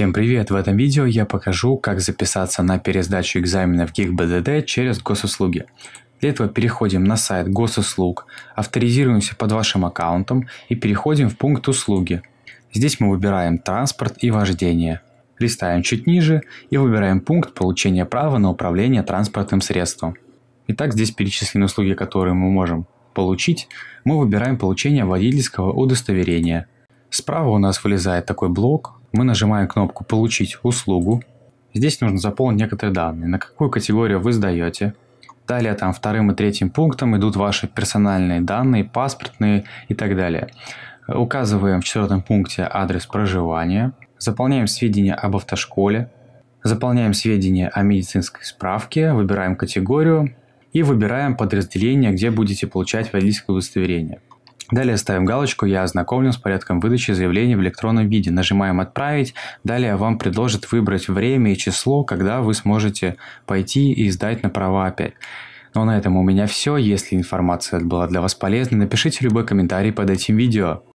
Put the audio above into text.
Всем привет! В этом видео я покажу, как записаться на пересдачу экзамена в бдд через госуслуги. Для этого переходим на сайт госуслуг, авторизируемся под вашим аккаунтом и переходим в пункт «Услуги». Здесь мы выбираем «Транспорт и вождение». Листаем чуть ниже и выбираем пункт «Получение права на управление транспортным средством». Итак, здесь перечислены услуги, которые мы можем получить. Мы выбираем получение водительского удостоверения – Справа у нас вылезает такой блок. Мы нажимаем кнопку «Получить услугу». Здесь нужно заполнить некоторые данные, на какую категорию вы сдаете. Далее там вторым и третьим пунктом идут ваши персональные данные, паспортные и так далее. Указываем в четвертом пункте адрес проживания, заполняем сведения об автошколе, заполняем сведения о медицинской справке, выбираем категорию и выбираем подразделение, где будете получать водительское удостоверение. Далее ставим галочку «Я ознакомлен с порядком выдачи заявления в электронном виде». Нажимаем «Отправить». Далее вам предложат выбрать время и число, когда вы сможете пойти и сдать на права опять. Ну а на этом у меня все. Если информация была для вас полезной, напишите любой комментарий под этим видео.